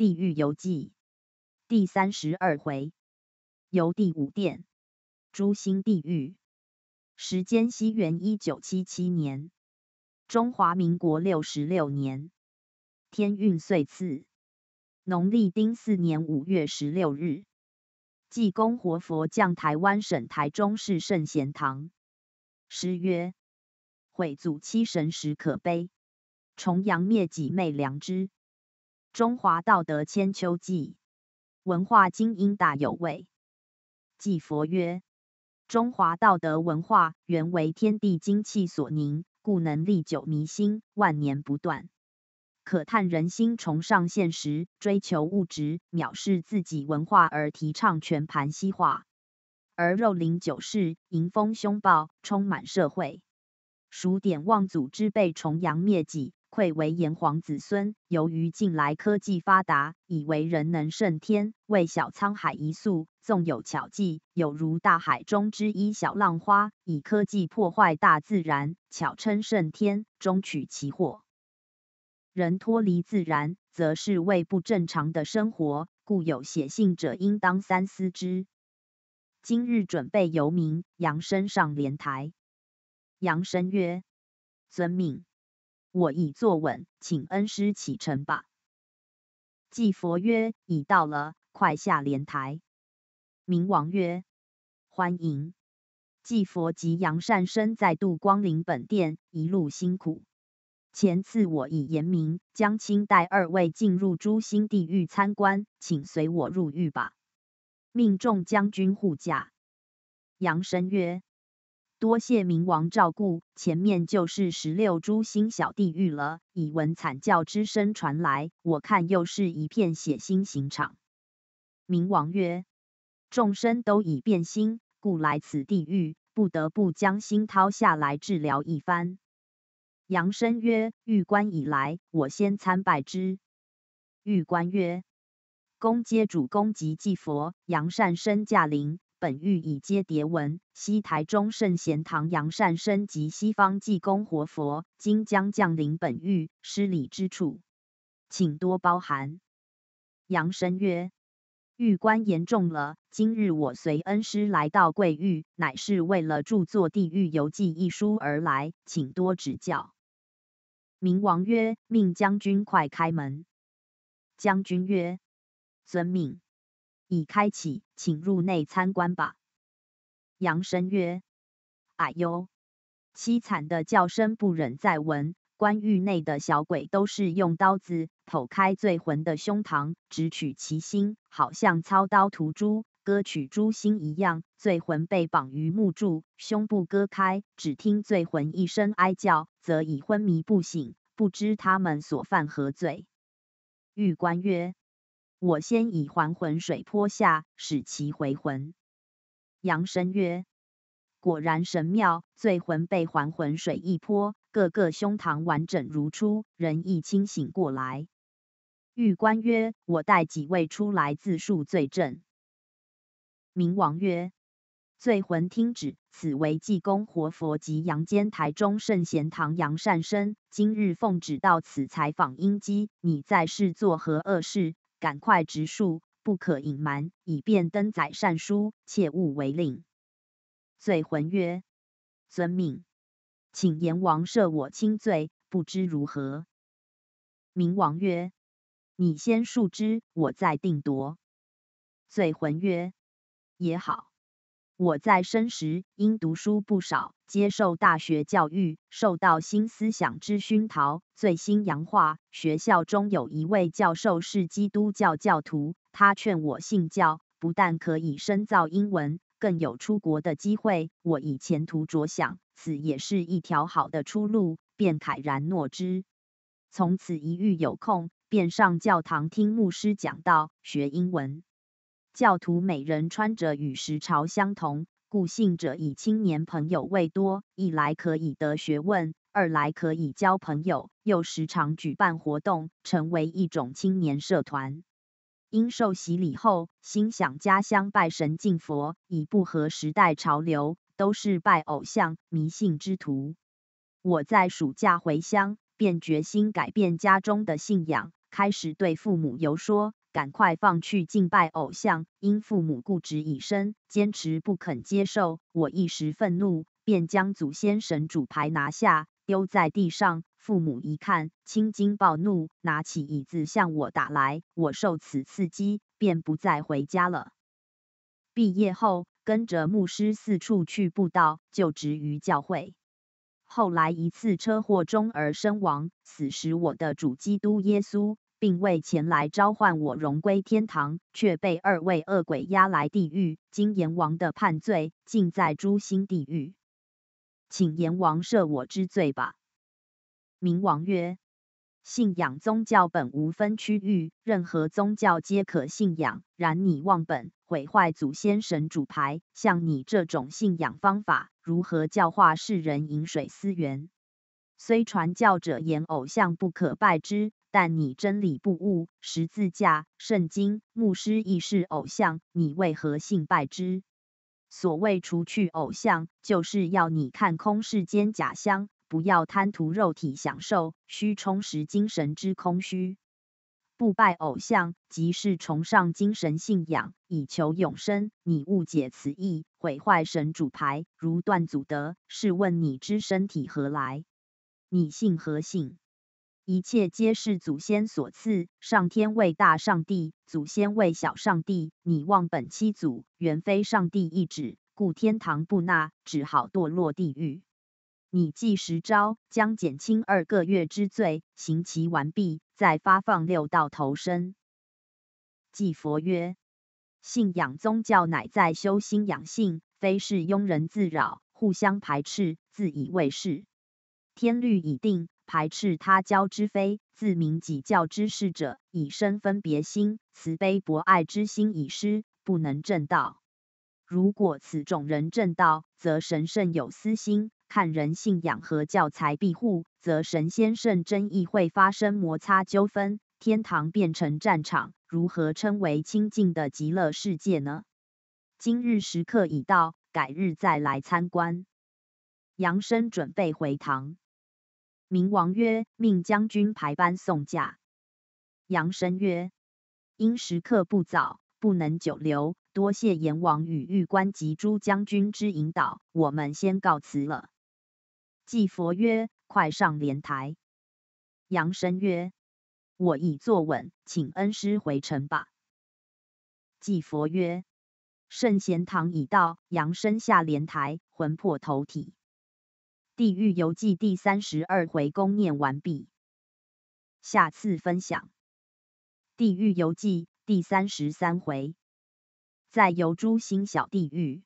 《地狱游记》第三十二回，游第五殿，诛心地狱。时间：西元一九七七年，中华民国六十六年，天运岁次，农历丁巳年五月十六日，济公活佛降台湾省台中市圣贤堂，诗曰：“毁祖七神时可悲，重阳灭己昧良知。”中华道德千秋记》，文化精英大有位。继佛曰：中华道德文化，原为天地精气所凝，故能历久弥新，万年不断。可叹人心崇尚现实，追求物质，藐视自己文化而提倡全盘西化，而肉林酒肆，迎风凶暴，充满社会，数典忘祖之辈，重洋灭己。愧为炎黄子孙，由于近来科技发达，以为人能胜天，为小沧海一粟，纵有巧计，有如大海中之一小浪花，以科技破坏大自然，巧称胜天，终取其祸。人脱离自然，则是为不正常的生活，故有写信者应当三思之。今日准备游名，杨生上莲台。杨生曰：“遵命。”我已坐稳，请恩师启程吧。寂佛曰：已到了，快下莲台。冥王曰：欢迎，寂佛及杨善生再度光临本殿，一路辛苦。前次我已言明，将亲带二位进入诛心地狱参观，请随我入狱吧。命众将军护驾。杨生曰。多谢冥王照顾，前面就是十六诛心小地狱了。已闻惨叫之声传来，我看又是一片血腥刑场。冥王曰：众生都已变心，故来此地狱，不得不将心掏下来治疗一番。杨生曰：玉官已来，我先参拜之。玉官曰：公皆主公及祭佛杨善生驾临。本欲以接牒文，西台中圣贤堂杨善生及西方济公活佛，今将降临本欲失礼之处，请多包涵。杨生曰：玉官言重了，今日我随恩师来到贵玉，乃是为了著作《地狱游记》一书而来，请多指教。明王曰：命将军快开门。将军曰：遵命。已开启，请入内参观吧。杨生曰：“哎呦，凄惨的叫声不忍再闻。关狱内的小鬼都是用刀子剖开罪魂的胸膛，直取其心，好像操刀屠猪，割取猪心一样。罪魂被绑于木柱，胸部割开，只听罪魂一声哀叫，则已昏迷不醒，不知他们所犯何罪。”狱官曰。我先以还魂水泼下，使其回魂。杨生曰：“果然神妙！醉魂被还魂水一泼，个个胸膛完整如初，人亦清醒过来。”玉官曰：“我带几位出来自述罪证。”冥王曰：“醉魂听旨，此为济公活佛及阳间台中圣贤堂杨善生，今日奉旨到此采访阴机，你在世做何恶事？”赶快直述，不可隐瞒，以便登载善书，切勿违令。罪魂曰：遵命，请阎王赦我轻罪，不知如何。冥王曰：你先述之，我再定夺。罪魂曰：也好。我在生时因读书不少，接受大学教育，受到新思想之熏陶，最新洋化。学校中有一位教授是基督教教徒，他劝我信教，不但可以深造英文，更有出国的机会。我以前途着想，此也是一条好的出路，便慨然诺之。从此一遇有空，便上教堂听牧师讲道，学英文。教徒每人穿着与时潮相同，故信者以青年朋友为多。一来可以得学问，二来可以交朋友，又时常举办活动，成为一种青年社团。因受洗礼后，心想家乡拜神敬佛，已不合时代潮流，都是拜偶像、迷信之徒。我在暑假回乡，便决心改变家中的信仰，开始对父母游说。赶快放去敬拜偶像，因父母固执已深，坚持不肯接受。我一时愤怒，便将祖先神主牌拿下，丢在地上。父母一看，青筋暴怒，拿起椅子向我打来。我受此刺激，便不再回家了。毕业后，跟着牧师四处去布道，就职于教会。后来一次车祸中而身亡，死时我的主基督耶稣。并未前来召唤我荣归天堂，却被二位恶鬼押来地狱。今阎王的判罪，尽在诛心地狱，请阎王赦我之罪吧。冥王曰：信仰宗教本无分区域，任何宗教皆可信仰。然你忘本，毁坏祖先神主牌，像你这种信仰方法，如何教化世人饮水思源？虽传教者言偶像不可拜之。但你真理不悟，十字架、圣经、牧师亦是偶像，你为何信拜之？所谓除去偶像，就是要你看空世间假相，不要贪图肉体享受，需充实精神之空虚。不拜偶像，即是崇尚精神信仰，以求永生。你误解此意，毁坏神主牌，如断祖德。试问你之身体何来？你信何信？一切皆是祖先所赐，上天为大上帝，祖先为小上帝。你忘本七祖，原非上帝意旨，故天堂不纳，只好堕落地狱。你记十招，将减轻二个月之罪，刑期完毕，再发放六道投生。记佛曰：信仰宗教乃在修心养性，非是庸人自扰，互相排斥，自以为是。天律已定。排斥他教之非，自明己教之事者，以身分别心、慈悲博爱之心已失，不能正道。如果此种人正道，则神圣有私心，看人信仰和教材庇护，则神仙圣争议会发生摩擦纠纷，天堂变成战场，如何称为清净的极乐世界呢？今日时刻已到，改日再来参观。杨生准备回堂。明王曰：“命将军排班送驾。”杨生曰：“因时刻不早，不能久留，多谢阎王与玉官及诸将军之引导，我们先告辞了。”季佛曰：“快上莲台。”杨生曰：“我已坐稳，请恩师回城吧。”季佛曰：“圣贤堂已到。”杨生下莲台，魂魄投体。《地狱游记》第三十二回公念完毕，下次分享《地狱游记》第三十三回，在游诸星小地狱。